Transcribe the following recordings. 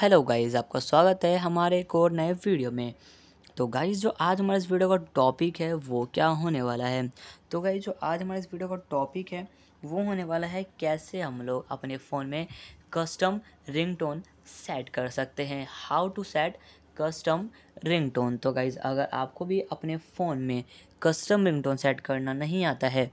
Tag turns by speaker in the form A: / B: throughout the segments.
A: hello guys आपका स्वागत है हमारे एक और नए वीडियो में तो गाइस जो आज हमारे इस वीडियो का टॉपिक है वो क्या होने वाला है तो गाइस जो आज हमारे इस वीडियो का टॉपिक है वो होने वाला है कैसे हम लोग अपने फ़ोन में कस्टम रिंगटोन सेट कर सकते हैं how to set custom ringtone तो गाइज़ अगर आपको भी अपने फ़ोन में कस्टम रिंगटोन सेट करना नहीं आता है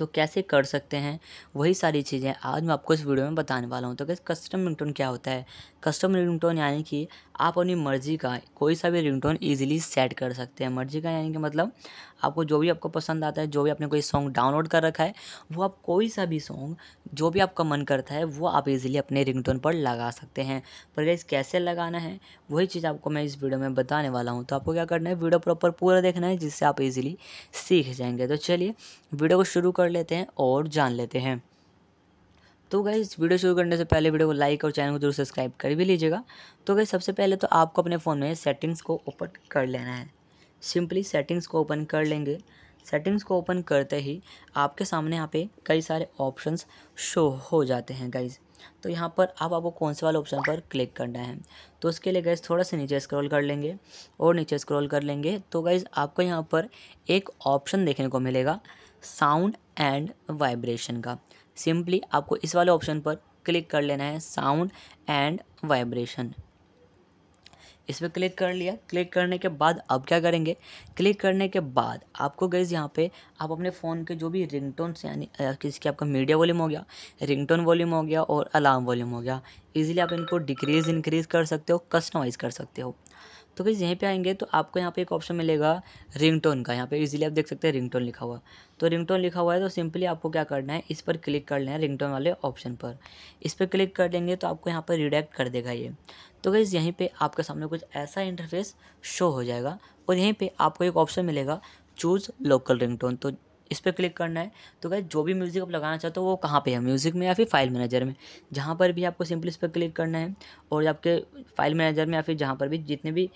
A: तो कैसे कर सकते हैं वही सारी चीज़ें आज मैं आपको इस वीडियो में बताने वाला हूँ तो कैसे कस्टम रिंगटोन क्या होता है कस्टम रिंगटोन यानी कि आप अपनी मर्ज़ी का कोई सा भी रिंगटोन ईजिली सेट कर सकते हैं मर्ज़ी का यानी कि मतलब आपको जो भी आपको पसंद आता है जो भी आपने कोई सॉन्ग डाउनलोड कर रखा है वो आप कोई सा भी सॉन्ग जो भी आपका मन करता है वो आप इजीली अपने रिंगटोन पर लगा सकते हैं पर गाइस कैसे लगाना है वही चीज़ आपको मैं इस वीडियो में बताने वाला हूँ तो आपको क्या करना है वीडियो प्रॉपर पूरा देखना है जिससे आप इजीली सीख जाएंगे तो चलिए वीडियो को शुरू कर पढ़ लेते हैं और जान लेते हैं तो गई वीडियो शुरू करने से पहले वीडियो को लाइक और चैनल को जरूर सब्सक्राइब कर भी लीजिएगा तो गई सबसे पहले तो आपको अपने फ़ोन में सेटिंग्स को ओपन कर लेना है सिंपली सेटिंग्स को ओपन कर लेंगे सेटिंग्स को ओपन करते ही आपके सामने यहाँ पे कई सारे ऑप्शंस शो हो जाते हैं गाइज़ तो यहाँ पर आप आपको कौन से वाले ऑप्शन पर क्लिक करना है तो उसके लिए गाइज थोड़ा सा नीचे स्क्रॉल कर लेंगे और नीचे स्क्रॉल कर लेंगे तो गाइज़ आपको यहाँ पर एक ऑप्शन देखने को मिलेगा साउंड एंड वाइब्रेशन का सिंपली आपको इस वाले ऑप्शन पर क्लिक कर लेना है साउंड एंड वाइब्रेशन इस पर क्लिक कर लिया क्लिक करने के बाद अब क्या करेंगे क्लिक करने के बाद आपको गैस यहाँ पे आप अपने फ़ोन के जो भी रिंगटोन्स यानी किसी के आपका मीडिया वॉल्यूम हो गया रिंगटोन वॉल्यूम हो गया और अलार्म वॉल्यूम हो गया ईजिली आप इनको डिक्रीज इंक्रीज कर सकते हो कस्टमाइज़ कर सकते हो तो गई यहीं पे आएंगे तो आपको यहाँ पे एक ऑप्शन मिलेगा रिंगटोन का यहाँ पे इजीली आप देख सकते हैं रिंगटोन लिखा हुआ तो रिंगटोन लिखा हुआ है तो सिंपली आपको क्या करना है इस पर क्लिक कर लेना है रिंगटोन वाले ऑप्शन पर इस पर क्लिक कर देंगे तो आपको यहाँ पर रिडेक्ट कर देगा ये तो गई यहीं पर आपके सामने कुछ ऐसा इंटरफेस शो हो जाएगा और यहीं पर आपको एक ऑप्शन मिलेगा चूज़ लोकल रिंगटोन तो इस पर क्लिक करना है तो गए जो भी म्यूज़िक आप लगाना चाहते हो वो कहाँ पे है म्यूज़िक में या फिर फाइल मैनेजर में जहाँ पर भी आपको सिंपली इस पर क्लिक करना है और आपके फाइल मैनेजर में या फिर जहाँ पर भी जितने भी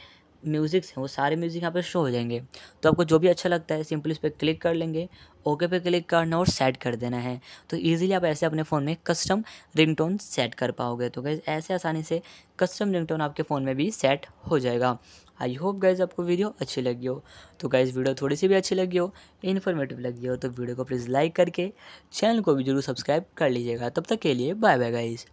A: म्यूज़िक्स हैं वो सारे म्यूज़िक यहाँ पे शो हो जाएंगे तो आपको जो भी अच्छा लगता है सिंपली इस पर क्लिक कर लेंगे ओके पे क्लिक करना और सेट कर देना है तो ईजिली आप ऐसे अपने फ़ोन में कस्टम रिंगटोन सेट कर पाओगे तो गैज़ ऐसे आसानी से कस्टम रिंगटोन आपके फ़ोन में भी सेट हो जाएगा आई होप गाइज आपको वीडियो अच्छी लगी हो तो गाइज वीडियो थोड़ी सी भी अच्छी लगी हो इन्फॉर्मेटिव लगी हो तो वीडियो को प्लीज़ लाइक करके चैनल को भी जरूर सब्सक्राइब कर लीजिएगा तब तक के लिए बाय बाय गाइज़